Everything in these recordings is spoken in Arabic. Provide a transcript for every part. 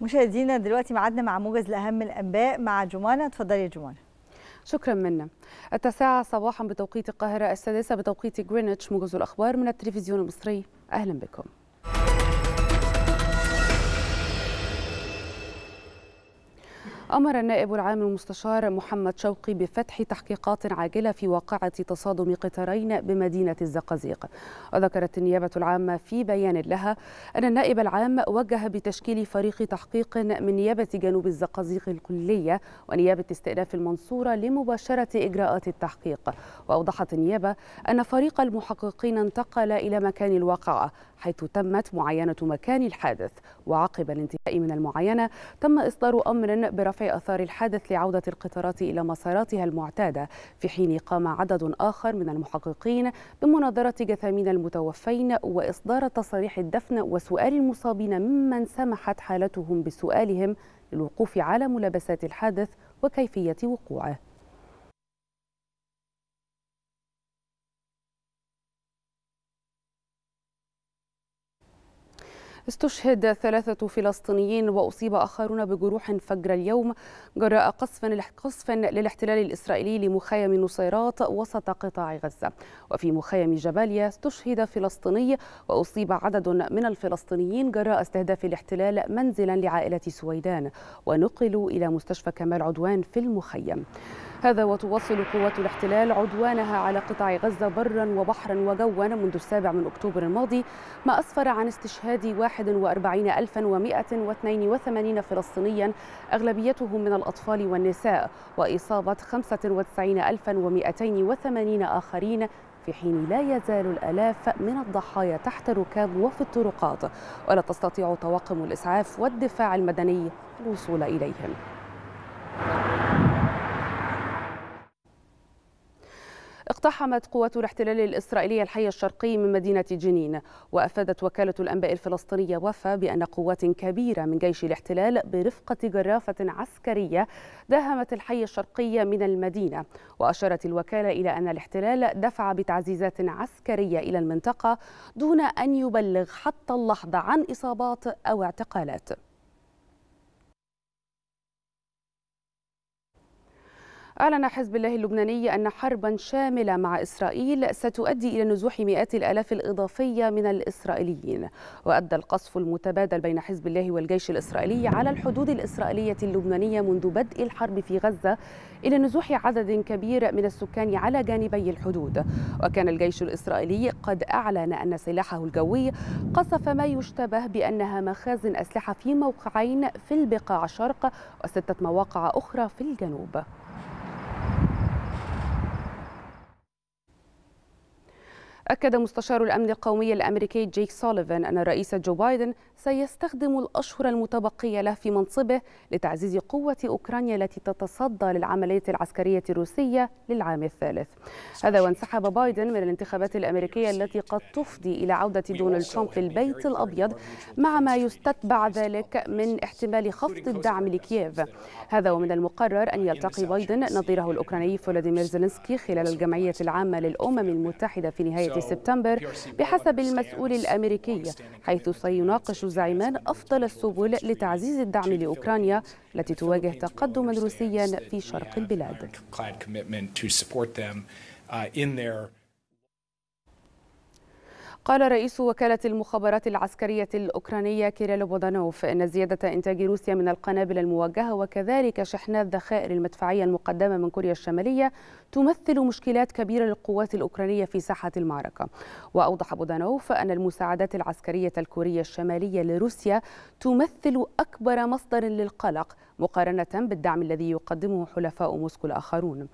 مشاهدينا دلوقتي معدنا مع موجز لأهم الأنباء مع جمانة تفضلي يا جمانة شكرا منا التاسعة صباحا بتوقيت القاهرة السادسة بتوقيت جرينتش موجز الأخبار من التلفزيون المصري أهلا بكم أمر النائب العام المستشار محمد شوقي بفتح تحقيقات عاجلة في واقعة تصادم قطارين بمدينة الزقازيق وذكرت النيابة العامة في بيان لها أن النائب العام وجه بتشكيل فريق تحقيق من نيابة جنوب الزقازيق الكلية ونيابة استئناف المنصورة لمباشرة إجراءات التحقيق وأوضحت النيابة أن فريق المحققين انتقل إلى مكان الواقعة حيث تمت معاينة مكان الحادث وعقب الانتهاء من المعاينة تم إصدار أمر برفع آثار الحادث لعودة القطارات إلى مساراتها المعتادة في حين قام عدد آخر من المحققين بمناظرة جثامين المتوفين وإصدار تصاريح الدفن وسؤال المصابين ممن سمحت حالتهم بسؤالهم للوقوف على ملابسات الحادث وكيفية وقوعه استشهد ثلاثة فلسطينيين وأصيب آخرون بجروح فجر اليوم جراء قصف قصف للاحتلال الإسرائيلي لمخيم نصيرات وسط قطاع غزة وفي مخيم جباليا استشهد فلسطيني وأصيب عدد من الفلسطينيين جراء استهداف الاحتلال منزلا لعائلة سويدان ونقلوا إلى مستشفى كمال عدوان في المخيم هذا وتواصل قوات الاحتلال عدوانها على قطاع غزة برا وبحرا وجوا منذ السابع من أكتوبر الماضي ما أسفر عن استشهاد واحد 41182 فلسطينيا أغلبيتهم من الأطفال والنساء وإصابة 95280 آخرين في حين لا يزال الآلاف من الضحايا تحت الركاب وفي الطرقات ولا تستطيع طواقم الإسعاف والدفاع المدني الوصول إليهم اقتحمت قوات الاحتلال الإسرائيلي الحي الشرقي من مدينة جنين وأفادت وكالة الأنباء الفلسطينية وفا بأن قوات كبيرة من جيش الاحتلال برفقة جرافة عسكرية داهمت الحي الشرقي من المدينة وأشارت الوكالة إلى أن الاحتلال دفع بتعزيزات عسكرية إلى المنطقة دون أن يبلغ حتى اللحظة عن إصابات أو اعتقالات أعلن حزب الله اللبناني أن حربا شاملة مع إسرائيل ستؤدي إلى نزوح مئات الآلاف الإضافية من الإسرائيليين وأدى القصف المتبادل بين حزب الله والجيش الإسرائيلي على الحدود الإسرائيلية اللبنانية منذ بدء الحرب في غزة إلى نزوح عدد كبير من السكان على جانبي الحدود وكان الجيش الإسرائيلي قد أعلن أن سلاحه الجوي قصف ما يشتبه بأنها مخازن أسلحة في موقعين في البقاع الشرق وستة مواقع أخرى في الجنوب أكد مستشار الأمن القومي الأمريكي جيك سوليفان أن الرئيس جو بايدن سيستخدم الأشهر المتبقية له في منصبه لتعزيز قوة أوكرانيا التي تتصدى للعملية العسكرية الروسية للعام الثالث هذا وانسحب بايدن من الانتخابات الأمريكية التي قد تفضي إلى عودة دونالد ترامب للبيت الأبيض مع ما يستتبع ذلك من احتمال خفض الدعم لكييف هذا ومن المقرر أن يلتقي بايدن نظيره الأوكراني فولاديمير زيلينسكي خلال الجمعية العامة للأمم المتحدة في نهاية سبتمبر بحسب المسؤول الأمريكي حيث سيناقش زعيمان أفضل السبل لتعزيز الدعم لأوكرانيا التي تواجه تقدما روسيا في شرق البلاد. قال رئيس وكالة المخابرات العسكرية الأوكرانية كيريل بودانوف إن زيادة إنتاج روسيا من القنابل الموجهة وكذلك شحنات ذخائر المدفعية المقدمة من كوريا الشمالية تمثل مشكلات كبيرة للقوات الأوكرانية في ساحة المعركة وأوضح بودانوف أن المساعدات العسكرية الكورية الشمالية لروسيا تمثل أكبر مصدر للقلق مقارنة بالدعم الذي يقدمه حلفاء موسكو الآخرون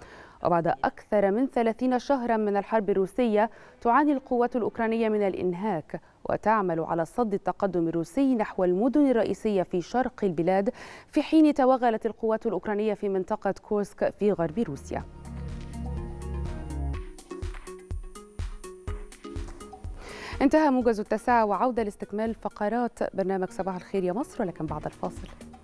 وبعد أكثر من 30 شهرا من الحرب الروسية تعاني القوات الأوكرانية من الإنهاك وتعمل على صد التقدم الروسي نحو المدن الرئيسية في شرق البلاد في حين توغلت القوات الأوكرانية في منطقة كورسك في غرب روسيا انتهى موجز التاسعة وعودة لاستكمال فقرات برنامج صباح الخير يا مصر ولكن بعد الفاصل